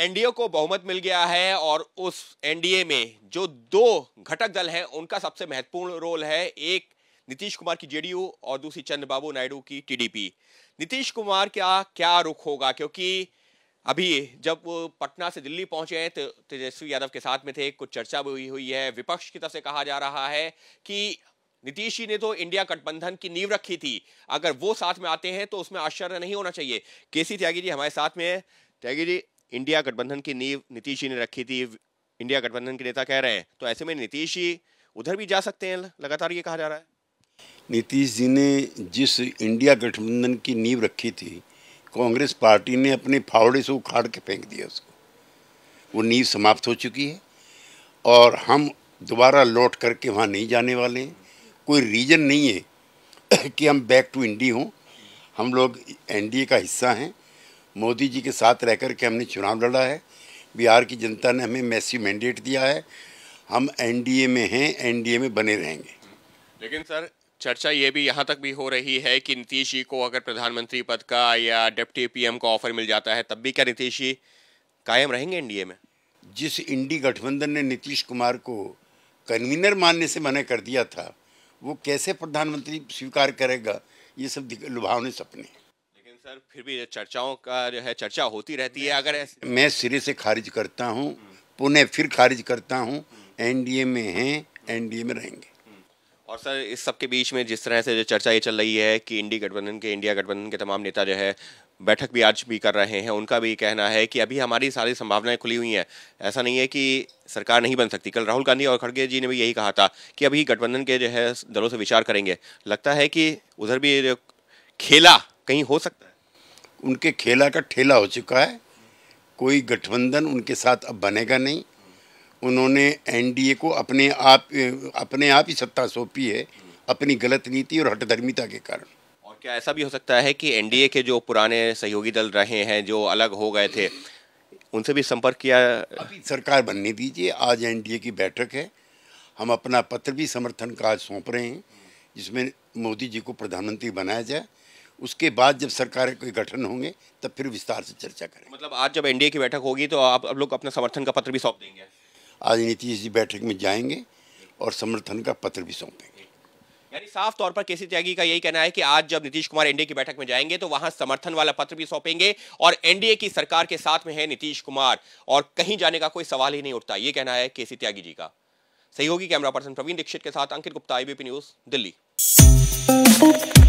NDA को बहुमत मिल गया है और उस एनडीए में जो दो घटक दल हैं उनका सबसे महत्वपूर्ण रोल है एक नीतीश कुमार की जेडीयू और दूसरी चंद्रबाबू नायडू की टीडीपी नीतीश कुमार का क्या रुख होगा क्योंकि अभी जब वो पटना से दिल्ली पहुंचे हैं तो तेजस्वी यादव के साथ में थे कुछ चर्चा भी हुई हुई है विपक्ष की तरफ से कहा जा रहा है कि नीतीश जी ने तो इंडिया गठबंधन की नींव रखी थी अगर वो साथ में आते हैं तो उसमें आश्चर्य नहीं होना चाहिए केसी त्यागी जी हमारे साथ में है त्यागी जी इंडिया गठबंधन की नींव नीतीश जी ने रखी थी इंडिया गठबंधन के नेता कह रहे हैं तो ऐसे में नीतीश जी उधर भी जा सकते हैं लगातार ये कहा जा रहा है नीतीश जी ने जिस इंडिया गठबंधन की नींव रखी थी कांग्रेस पार्टी ने अपने फावड़े से उखाड़ के फेंक दिया उसको वो नींव समाप्त हो चुकी है और हम दोबारा लौट करके वहाँ नहीं जाने वाले हैं कोई रीज़न नहीं है कि हम बैक टू इंडी हों हम लोग एनडीए का हिस्सा हैं मोदी जी के साथ रह कर के हमने चुनाव लड़ा है बिहार की जनता ने हमें मैसी मैंडेट दिया है हम एनडीए में हैं एनडीए में बने रहेंगे लेकिन सर चर्चा ये भी यहाँ तक भी हो रही है कि नीतीश जी को अगर प्रधानमंत्री पद का या डिप्टी पीएम का ऑफर मिल जाता है तब भी क्या नीतीश जी कायम रहेंगे एनडीए में जिस इंडी गठबंधन ने नीतीश कुमार को कन्वीनर मानने से मना कर दिया था वो कैसे प्रधानमंत्री स्वीकार करेगा ये सब लुभावने सपने हैं सर फिर भी चर्चाओं का जो है चर्चा होती रहती है अगर मैं सिरे से खारिज करता हूँ पुनः फिर खारिज करता हूँ एनडीए में हैं एनडीए में रहेंगे और सर इस सब के बीच में जिस तरह से जो चर्चा ये चल रही है कि इंडिया गठबंधन के इंडिया गठबंधन के तमाम नेता जो है बैठक भी आज भी कर रहे हैं उनका भी कहना है कि अभी हमारी सारी संभावनाएं खुली हुई हैं ऐसा नहीं है कि सरकार नहीं बन सकती कल राहुल गांधी और खड़गे जी ने भी यही कहा था कि अभी गठबंधन के जो है दलों से विचार करेंगे लगता है कि उधर भी खेला कहीं हो सकता है उनके खेला का ठेला हो चुका है कोई गठबंधन उनके साथ अब बनेगा नहीं उन्होंने एनडीए को अपने आप अपने आप ही सत्ता सौंपी है अपनी गलत नीति और हटधर्मिता के कारण और क्या ऐसा भी हो सकता है कि एनडीए के जो पुराने सहयोगी दल रहे हैं जो अलग हो गए थे उनसे भी संपर्क किया अभी सरकार बनने दीजिए आज एनडीए की बैठक है हम अपना पत्र भी समर्थन का आज सौंप रहे हैं जिसमें मोदी जी को प्रधानमंत्री बनाया जाए उसके बाद जब सरकार के गठन होंगे तब फिर विस्तार से चर्चा करें मतलब आज जब एनडीए की बैठक होगी तो आप आप लोग अपना समर्थन का पत्र भी सौंप देंगे आज नीतीश जी बैठक में जाएंगे और समर्थन का पत्र भी सौंपेंगे यानी साफ तौर पर केसी त्यागी का यही कहना है कि आज जब नीतीश कुमार एनडीए की बैठक में जाएंगे तो वहां समर्थन वाला पत्र भी सौंपेंगे और एनडीए की सरकार के साथ में है नीतीश कुमार और कहीं जाने का कोई सवाल ही नहीं उठता ये कहना है केसी त्यागी जी का सही होगी कैमरा पर्सन प्रवीण दीक्षित के साथ अंकित गुप्ता आईबीपी न्यूज दिल्ली